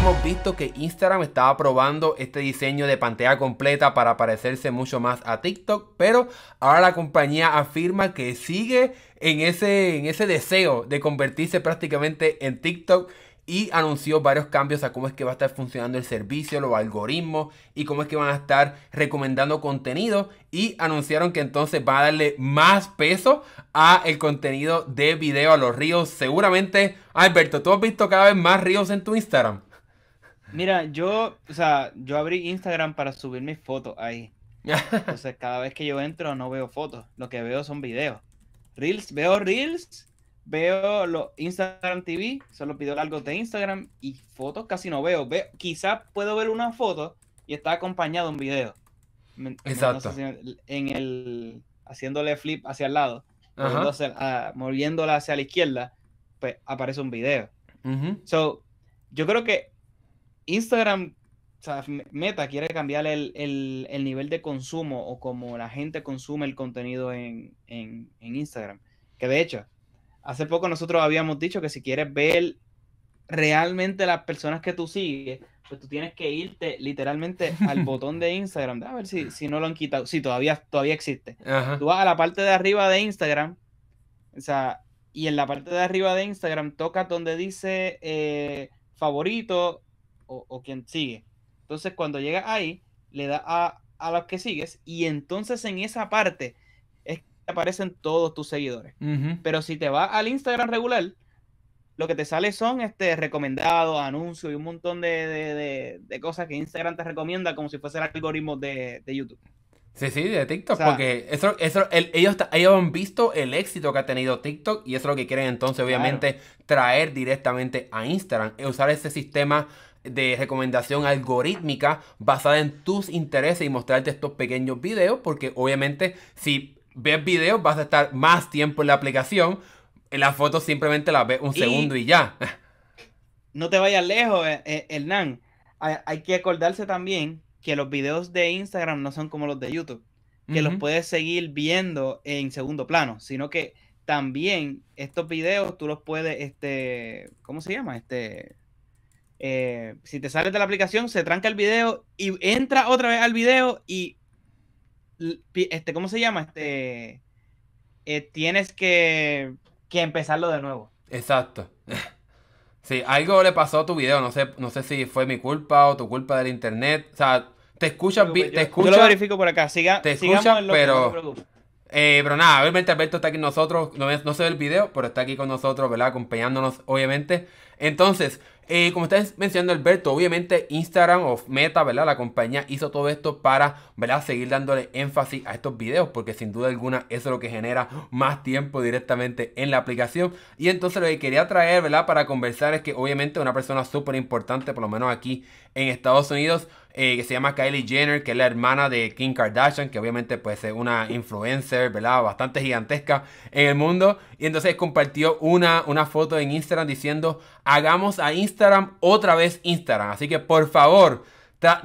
Hemos visto que Instagram estaba probando este diseño de pantalla completa para parecerse mucho más a TikTok, pero ahora la compañía afirma que sigue en ese, en ese deseo de convertirse prácticamente en TikTok y anunció varios cambios a cómo es que va a estar funcionando el servicio, los algoritmos y cómo es que van a estar recomendando contenido y anunciaron que entonces va a darle más peso a el contenido de video a los ríos. Seguramente, Alberto, tú has visto cada vez más ríos en tu Instagram. Mira, yo, o sea, yo abrí Instagram para subir mis fotos ahí. Entonces, cada vez que yo entro no veo fotos, lo que veo son videos. Reels, veo Reels, veo Instagram TV, solo pido algo de Instagram y fotos casi no veo. veo Quizás puedo ver una foto y está acompañado un video. Exacto. en el, haciéndole flip hacia el lado, ah, moviéndola hacia la izquierda, pues aparece un video. So, yo creo que Instagram, Meta quiere cambiar el, el, nivel de consumo o como la gente consume el contenido en, en, Instagram. Que de hecho, hace poco nosotros habíamos dicho que si quieres ver realmente las personas que tú sigues, pues tú tienes que irte literalmente al botón de Instagram. A ver si, no lo han quitado. Si todavía, todavía existe. Tú vas a la parte de arriba de Instagram. O sea, y en la parte de arriba de Instagram tocas donde dice eh, favorito o, quien sigue. Entonces cuando llega ahí, le da a, los que sigues y entonces en esa parte es que aparecen todos tus seguidores. Pero si te vas al Instagram regular, lo que te sale son este recomendados, anuncios y un montón de, cosas que Instagram te recomienda como si fuese el algoritmo de, YouTube. Sí, sí, de TikTok, porque eso, eso, ellos, ellos han visto el éxito que ha tenido TikTok y eso es lo que quieren entonces, obviamente, traer directamente a Instagram, eh, usar ese sistema de recomendación algorítmica basada en tus intereses y mostrarte estos pequeños videos, porque obviamente si ves videos vas a estar más tiempo en la aplicación, en las fotos simplemente las ves un segundo y ya. No te vayas lejos, eh, eh, Hernán. Hay que acordarse también que los videos de Instagram no son como los de YouTube, que los puedes seguir viendo en segundo plano, sino que también estos videos tú los puedes, este, ¿cómo se llama? Este, eh, si te sales de la aplicación, se tranca el video y entra otra vez al video y, este, ¿cómo se llama? Este, eh, tienes que, empezarlo de nuevo. Exacto. Sí, algo le pasó a tu video, no sé, no sé si fue mi culpa o tu culpa del internet. O sea, te escuchan Yo lo verifico por acá, siga, te pero. Eh, pero nada, obviamente Alberto está aquí con nosotros, no, no, se ve el video, pero está aquí con nosotros, ¿verdad? Acompañándonos, obviamente. Entonces, eh, como está mencionando Alberto, obviamente Instagram o Meta, ¿verdad? La compañía hizo todo esto para, ¿verdad? Seguir dándole énfasis a estos videos porque sin duda alguna eso es lo que genera más tiempo directamente en la aplicación. Y entonces lo que quería traer, ¿verdad? Para conversar es que obviamente una persona súper importante, por lo menos aquí en Estados Unidos, eh, que se llama Kylie Jenner, que es la hermana de Kim Kardashian, que obviamente pues es una influencer, ¿verdad? Bastante gigantesca en el mundo. Y entonces compartió una, una foto en Instagram diciendo, hagamos a Instagram otra vez Instagram. Así que por favor,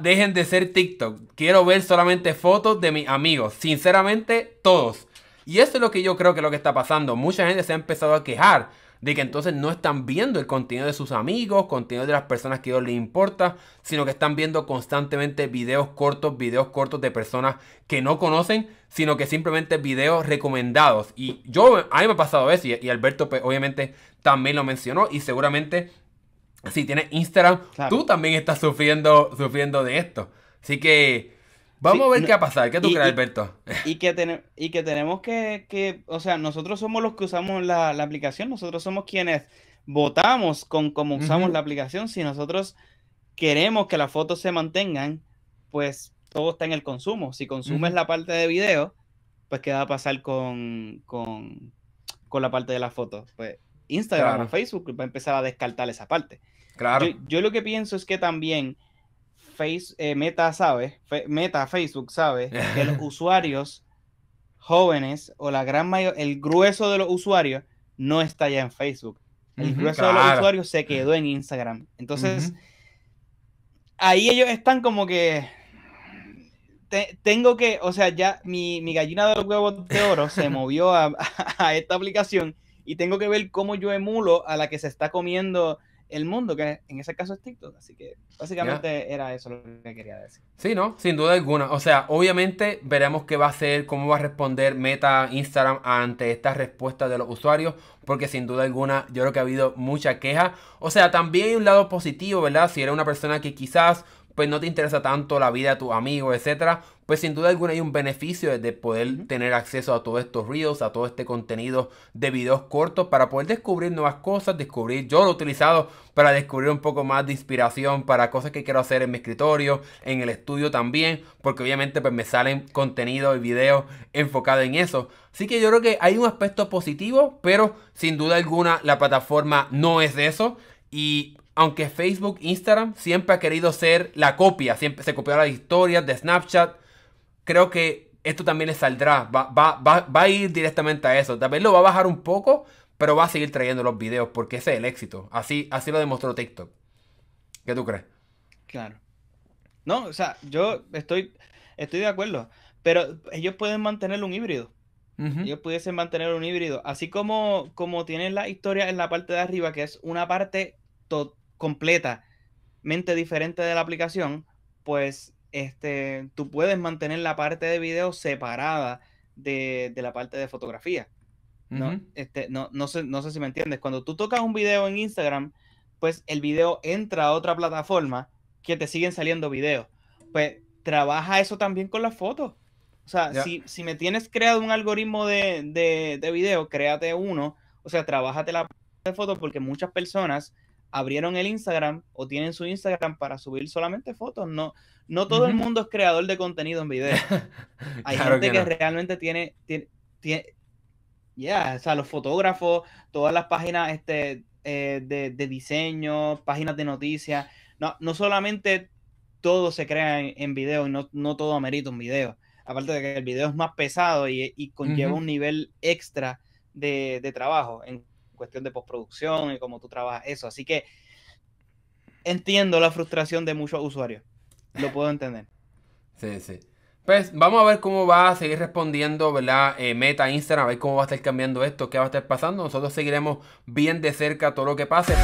dejen de ser TikTok. Quiero ver solamente fotos de mis amigos. Sinceramente, todos. Y eso es lo que yo creo que es lo que está pasando. Mucha gente se ha empezado a quejar de que entonces no están viendo el contenido de sus amigos, contenido de las personas que a ellos les importa, sino que están viendo constantemente videos cortos, videos cortos de personas que no conocen, sino que simplemente videos recomendados. Y yo, a mí me ha pasado eso, y, Alberto pues, obviamente también lo mencionó, y seguramente si tienes Instagram, tú también estás sufriendo, sufriendo de esto. Así que Vamos a ver qué va a pasar. ¿Qué tú crees, Alberto? Y que, y que tenemos que, o sea, nosotros somos los que usamos la, aplicación, nosotros somos quienes votamos con cómo usamos la aplicación. Si nosotros queremos que las fotos se mantengan, pues todo está en el consumo. Si consumes la parte de video, pues qué va a pasar con, con, la parte de las fotos. Pues Instagram o Facebook va a empezar a descartar esa parte. Claro. yo lo que pienso es que también eh, Meta sabe, Meta Facebook sabe que los usuarios jóvenes o la gran mayoría, el grueso de los usuarios no está ya en Facebook. El grueso de los usuarios se quedó en Instagram. Entonces, ahí ellos están como que tengo que, o sea, ya mi, gallina de los huevos de oro se movió a esta aplicación y tengo que ver cómo yo emulo a la que se está comiendo el mundo, que en ese caso es TikTok. Así que básicamente era eso lo que quería decir. Sí, ¿no? Sin duda alguna. O sea, obviamente veremos qué va a hacer, cómo va a responder Meta, Instagram ante estas respuestas de los usuarios, porque sin duda alguna yo creo que ha habido mucha queja. O sea, también hay un lado positivo, ¿verdad? Si era una persona que quizás pues no te interesa tanto la vida de tus amigos, etcétera, pues sin duda alguna hay un beneficio de poder tener acceso a todos estos reels, a todo este contenido de videos cortos para poder descubrir nuevas cosas, descubrir, yo lo he utilizado para descubrir un poco más de inspiración para cosas que quiero hacer en mi escritorio, en el estudio también, porque obviamente pues me salen contenido y videos enfocados en eso. Así que yo creo que hay un aspecto positivo, pero sin duda alguna la plataforma no es eso y aunque Facebook, Instagram siempre ha querido ser la copia, siempre se copió las historias de Snapchat, creo que esto también les saldrá, va, a ir directamente a eso, tal vez lo va a bajar un poco, pero va a seguir trayendo los videos porque ese es el éxito, así, así lo demostró TikTok. ¿Qué tú crees? Claro. No, o sea, yo estoy, estoy de acuerdo, pero ellos pueden mantener un híbrido. Ellos pudiesen mantener un híbrido, así como, como tienen la historia en la parte de arriba, que es una parte total, completamente diferente de la aplicación, pues este, tú puedes mantener la parte de video separada de, la parte de fotografía. Este, ¿no? sé, no sé si me entiendes. Cuando tú tocas un video en Instagram, pues el video entra a otra plataforma que te siguen saliendo videos. Pues trabaja eso también con las fotos. O sea, si, me tienes creado un algoritmo de, video, créate uno. O sea, trabájate la parte de fotos porque muchas personas abrieron el Instagram o tienen su Instagram para subir solamente fotos. No, no todo el mundo es creador de contenido en video. Hay gente que, realmente tiene, tiene, o sea, los fotógrafos, todas las páginas este, eh, de, diseño, páginas de noticias. No, no solamente todo se crea en, video y no, no, todo amerita un video. Aparte de que el video es más pesado y, conlleva un nivel extra de, de trabajo. En cuestión de postproducción y cómo tú trabajas eso. Así que entiendo la frustración de muchos usuarios. Lo puedo entender. Sí, sí. Pues vamos a ver cómo va a seguir respondiendo, la eh, Meta, Instagram, a ver cómo va a estar cambiando esto, qué va a estar pasando. Nosotros seguiremos bien de cerca todo lo que pase.